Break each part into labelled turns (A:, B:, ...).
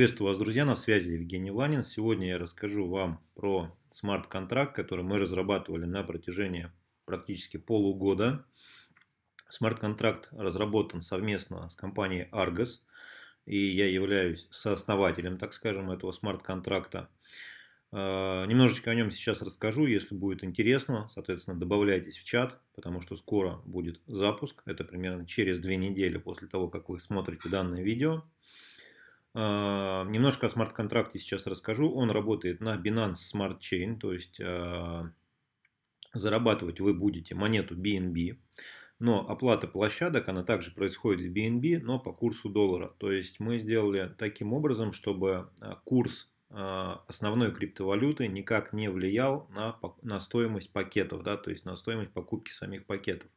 A: Приветствую вас, друзья, на связи Евгений Ванин. Сегодня я расскажу вам про смарт-контракт, который мы разрабатывали на протяжении практически полугода. Смарт-контракт разработан совместно с компанией Argos, и я являюсь сооснователем, так скажем, этого смарт-контракта. А, немножечко о нем сейчас расскажу, если будет интересно, соответственно, добавляйтесь в чат, потому что скоро будет запуск, это примерно через две недели после того, как вы смотрите данное видео. А, немножко о смарт-контракте сейчас расскажу. Он работает на Binance Smart Chain, то есть а, зарабатывать вы будете монету BNB, но оплата площадок, она также происходит в BNB, но по курсу доллара. То есть мы сделали таким образом, чтобы а, курс основной криптовалюты никак не влиял на, на стоимость пакетов, да, то есть на стоимость покупки самих пакетов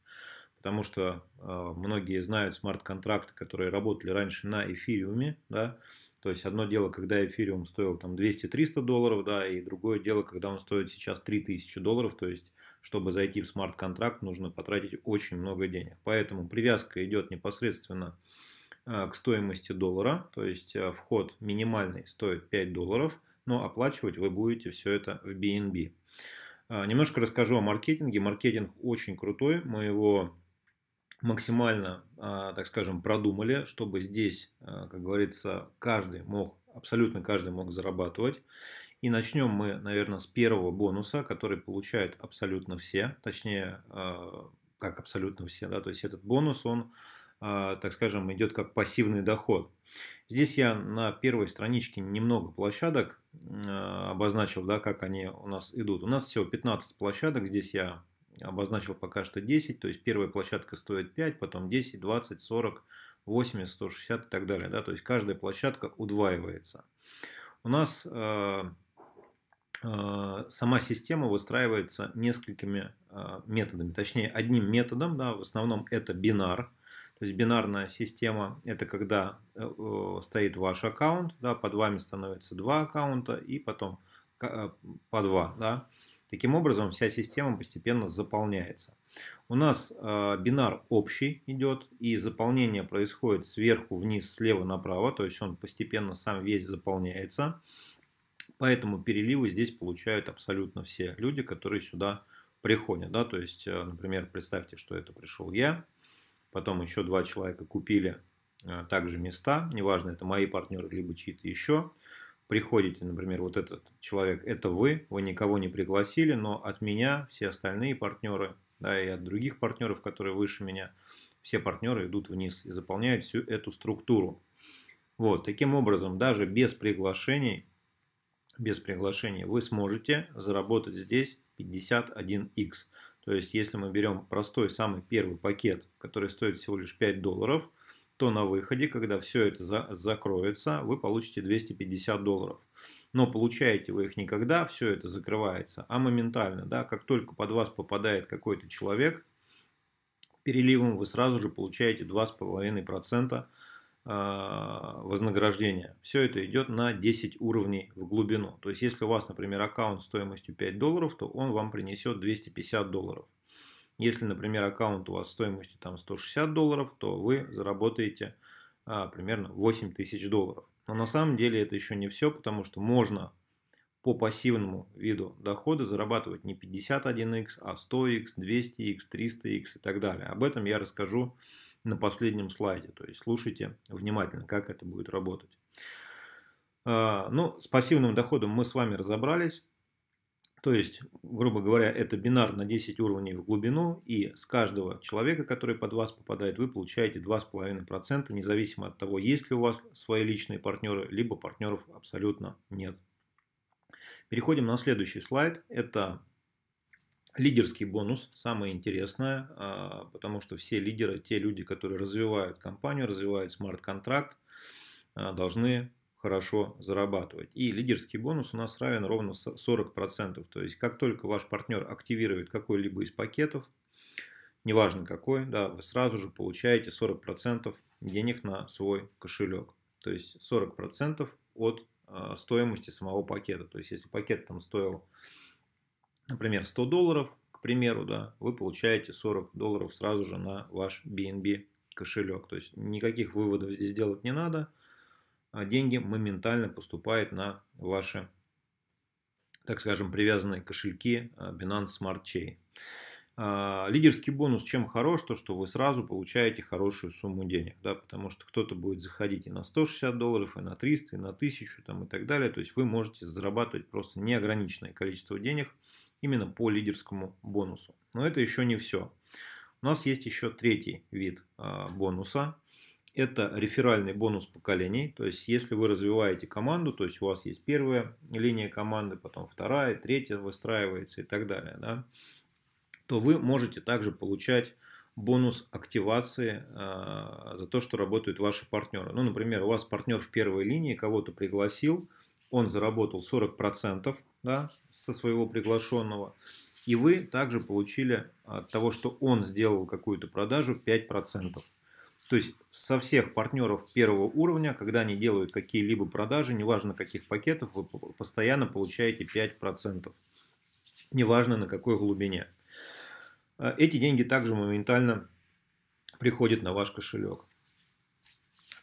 A: потому что э, многие знают смарт-контракты, которые работали раньше на эфириуме, да, то есть одно дело, когда эфириум стоил там 200-300 долларов, да, и другое дело, когда он стоит сейчас 3000 долларов, то есть чтобы зайти в смарт-контракт, нужно потратить очень много денег. Поэтому привязка идет непосредственно э, к стоимости доллара, то есть э, вход минимальный стоит 5 долларов, но оплачивать вы будете все это в BNB. Немножко расскажу о маркетинге. Маркетинг очень крутой, мы его максимально, а, так скажем, продумали, чтобы здесь, а, как говорится, каждый мог, абсолютно каждый мог зарабатывать. И начнем мы, наверное, с первого бонуса, который получают абсолютно все, точнее, а, как абсолютно все, да, то есть этот бонус, он, так скажем, идет как пассивный доход. Здесь я на первой страничке немного площадок обозначил, да, как они у нас идут. У нас всего 15 площадок, здесь я обозначил пока что 10, то есть первая площадка стоит 5, потом 10, 20, 40, 80, 160 и так далее. Да? То есть каждая площадка удваивается. У нас э, э, сама система выстраивается несколькими э, методами, точнее одним методом, да, в основном это бинар. То есть бинарная система – это когда э, э, стоит ваш аккаунт, да, под вами становится два аккаунта и потом э, по два. Да. Таким образом, вся система постепенно заполняется. У нас э, бинар общий идет, и заполнение происходит сверху вниз, слева направо, то есть он постепенно сам весь заполняется. Поэтому переливы здесь получают абсолютно все люди, которые сюда приходят. Да? То есть, э, например, представьте, что это пришел я, потом еще два человека купили э, также места, неважно, это мои партнеры, либо чьи-то еще приходите, например, вот этот человек, это вы, вы никого не пригласили, но от меня все остальные партнеры, да, и от других партнеров, которые выше меня, все партнеры идут вниз и заполняют всю эту структуру. Вот, таким образом, даже без приглашений, без приглашения вы сможете заработать здесь 51x. То есть, если мы берем простой самый первый пакет, который стоит всего лишь 5 долларов – то на выходе, когда все это за, закроется, вы получите 250 долларов. Но получаете вы их никогда, все это закрывается, а моментально, да, как только под вас попадает какой-то человек, переливом вы сразу же получаете 2,5% а, вознаграждения. Все это идет на 10 уровней в глубину. То есть, если у вас, например, аккаунт стоимостью 5 долларов, то он вам принесет 250 долларов. Если, например, аккаунт у вас стоимостью там 160 долларов, то вы заработаете а, примерно 8 тысяч долларов. Но на самом деле это еще не все, потому что можно по пассивному виду дохода зарабатывать не 51x, а 100x, 200x, 300x и так далее. Об этом я расскажу на последнем слайде. То есть слушайте внимательно, как это будет работать. А, ну, с пассивным доходом мы с вами разобрались. То есть, грубо говоря, это бинар на 10 уровней в глубину, и с каждого человека, который под вас попадает, вы получаете 2,5%, независимо от того, есть ли у вас свои личные партнеры, либо партнеров абсолютно нет. Переходим на следующий слайд. Это лидерский бонус, самое интересное, а, потому что все лидеры, те люди, которые развивают компанию, развивают смарт-контракт, а, должны хорошо зарабатывать. И лидерский бонус у нас равен ровно 40%. То есть, как только ваш партнер активирует какой-либо из пакетов, неважно какой, да, вы сразу же получаете 40% денег на свой кошелек. То есть 40% от э, стоимости самого пакета. То есть если пакет там стоил, например, 100 долларов, к примеру, да, вы получаете 40 долларов сразу же на ваш BNB кошелек. То есть никаких выводов здесь делать не надо. А, деньги моментально поступают на ваши, так скажем, привязанные кошельки а, Binance Smart Chain. А, лидерский бонус чем хорош, то что вы сразу получаете хорошую сумму денег, да, потому что кто-то будет заходить и на 160 долларов, и на 300, и на 1000 там, и так далее, то есть вы можете зарабатывать просто неограниченное количество денег именно по лидерскому бонусу. Но это еще не все. У нас есть еще третий вид бонуса, это реферальный бонус поколений, то есть если вы развиваете команду, то есть у вас есть первая линия команды, потом вторая, третья выстраивается и так далее, да, то вы можете также получать бонус активации э, за то, что работают ваши партнеры. Ну, например, у вас партнер в первой линии кого-то пригласил, он заработал 40% да, со своего приглашенного, и вы также получили от того, что он сделал какую-то продажу 5%. То есть со всех партнеров первого уровня, когда они делают какие-либо продажи, неважно каких пакетов, вы постоянно получаете 5%. Неважно на какой глубине. Э, эти деньги также моментально приходят на ваш кошелек.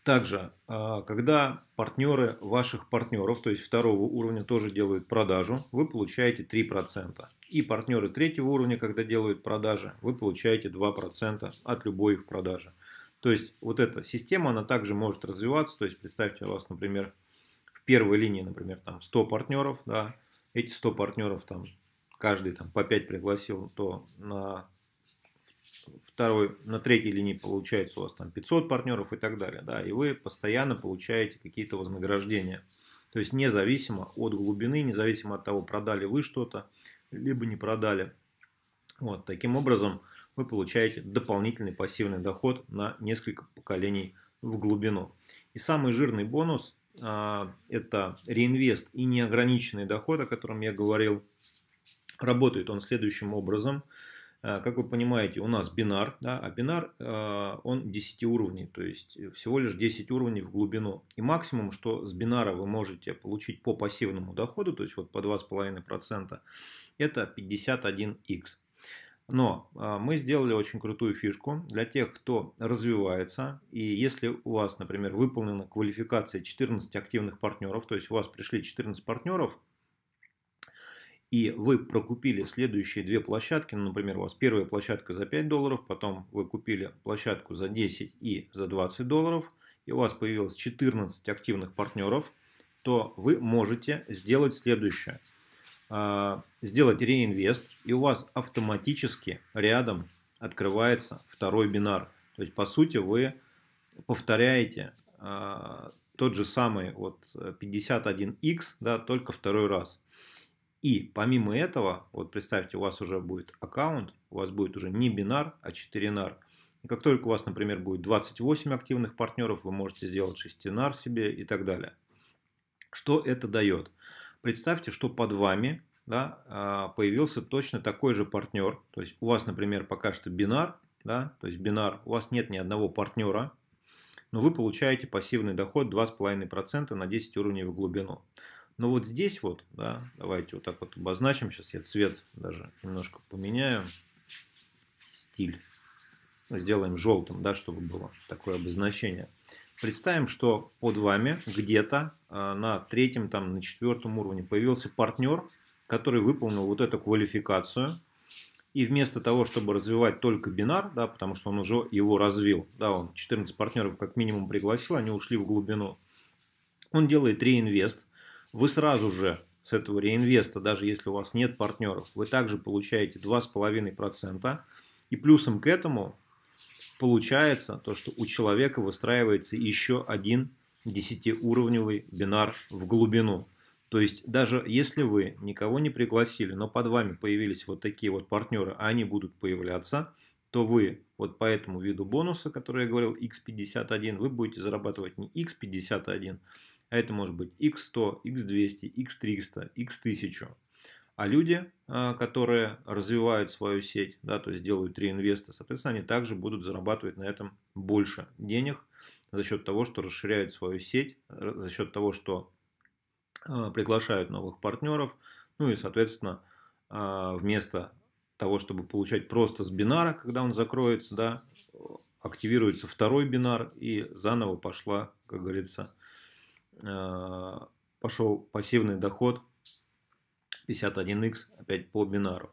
A: Также, э, когда партнеры ваших партнеров, то есть второго уровня, тоже делают продажу, вы получаете 3%. И партнеры третьего уровня, когда делают продажи, вы получаете 2% от любой их продажи. То есть вот эта система, она также может развиваться. То есть представьте, у вас, например, в первой линии, например, там 100 партнеров, да, эти 100 партнеров там каждый там по 5 пригласил, то на второй, на третьей линии получается у вас там 500 партнеров и так далее, да, и вы постоянно получаете какие-то вознаграждения. То есть независимо от глубины, независимо от того, продали вы что-то, либо не продали. Вот, таким образом, вы получаете дополнительный пассивный доход на несколько поколений в глубину. И самый жирный бонус а, это реинвест и неограниченный доход, о котором я говорил. Работает он следующим образом. А, как вы понимаете, у нас бинар, да, а бинар а, он 10 уровней, то есть всего лишь 10 уровней в глубину. И максимум, что с бинара вы можете получить по пассивному доходу, то есть вот по 2,5%, это 51x. Но а, мы сделали очень крутую фишку для тех, кто развивается. И если у вас, например, выполнена квалификация 14 активных партнеров, то есть у вас пришли 14 партнеров, и вы прокупили следующие две площадки, ну, например, у вас первая площадка за 5 долларов, потом вы купили площадку за 10 и за 20 долларов, и у вас появилось 14 активных партнеров, то вы можете сделать следующее – а, сделать реинвест, и у вас автоматически рядом открывается второй бинар. То есть, по сути, вы повторяете э, тот же самый вот 51x, да, только второй раз. И помимо этого, вот представьте, у вас уже будет аккаунт, у вас будет уже не бинар, а 4нар. И как только у вас, например, будет 28 активных партнеров, вы можете сделать 6нар себе и так далее. Что это дает? Представьте, что под вами да, а, появился точно такой же партнер. То есть у вас, например, пока что бинар, да, то есть бинар, у вас нет ни одного партнера, но вы получаете пассивный доход 2,5% на 10 уровней в глубину. Но вот здесь вот, да, давайте вот так вот обозначим, сейчас я цвет даже немножко поменяю, стиль, сделаем желтым, да, чтобы было такое обозначение – Представим, что под вами где-то а, на третьем, там, на четвертом уровне появился партнер, который выполнил вот эту квалификацию. И вместо того, чтобы развивать только бинар, да, потому что он уже его развил, да, он 14 партнеров как минимум пригласил, они ушли в глубину. Он делает реинвест. Вы сразу же с этого реинвеста, даже если у вас нет партнеров, вы также получаете 2,5%. И плюсом к этому получается то, что у человека выстраивается еще один десятиуровневый бинар в глубину. То есть даже если вы никого не пригласили, но под вами появились вот такие вот партнеры, а они будут появляться, то вы вот по этому виду бонуса, который я говорил, x51, вы будете зарабатывать не x51, а это может быть x100, x200, x300, x1000 а люди, э, которые развивают свою сеть, да, то есть делают реинвесты, соответственно, они также будут зарабатывать на этом больше денег за счет того, что расширяют свою сеть, э, за счет того, что э, приглашают новых партнеров, ну и, соответственно, вместо того, чтобы получать просто с бинара, когда он закроется, да, активируется второй бинар и заново пошла, как говорится, пошел пассивный доход 51X, опять по бинару.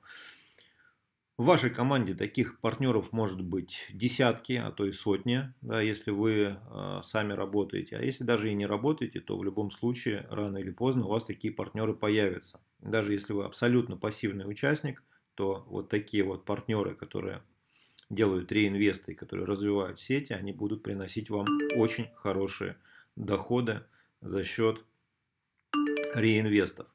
A: В вашей команде таких партнеров может быть десятки, а то и сотни, да, если вы э, сами работаете. А если даже и не работаете, то в любом случае, рано или поздно у вас такие партнеры появятся. Даже если вы абсолютно пассивный участник, то вот такие вот партнеры, которые делают реинвесты, которые развивают сети, они будут приносить вам очень хорошие доходы за счет реинвестов.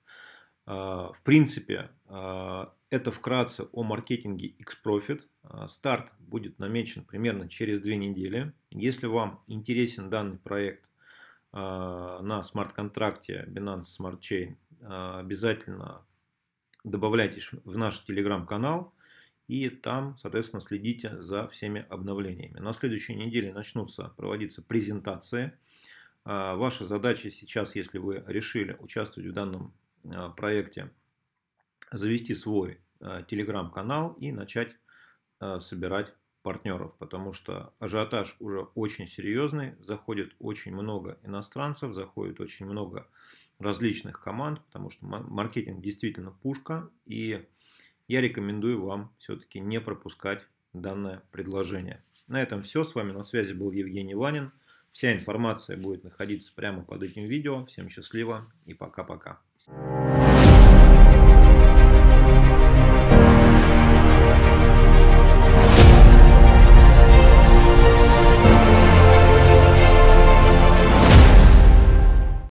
A: А, в принципе, а, это вкратце о маркетинге X-Profit. А, старт будет намечен примерно через две недели. Если вам интересен данный проект на смарт-контракте Binance Smart Chain, обязательно добавляйтесь в наш телеграм-канал и там, соответственно, следите за всеми обновлениями. На следующей неделе начнутся проводиться презентации. Ваша задача сейчас, если вы решили участвовать в данном Э, проекте завести свой э, телеграм-канал и начать э, собирать партнеров, потому что ажиотаж уже очень серьезный, заходит очень много иностранцев, заходит очень много различных команд, потому что маркетинг действительно пушка, и я рекомендую вам все-таки не пропускать данное предложение. На этом все, с вами на связи был Евгений Ванин, вся информация будет находиться прямо под этим видео, всем счастливо и пока-пока. you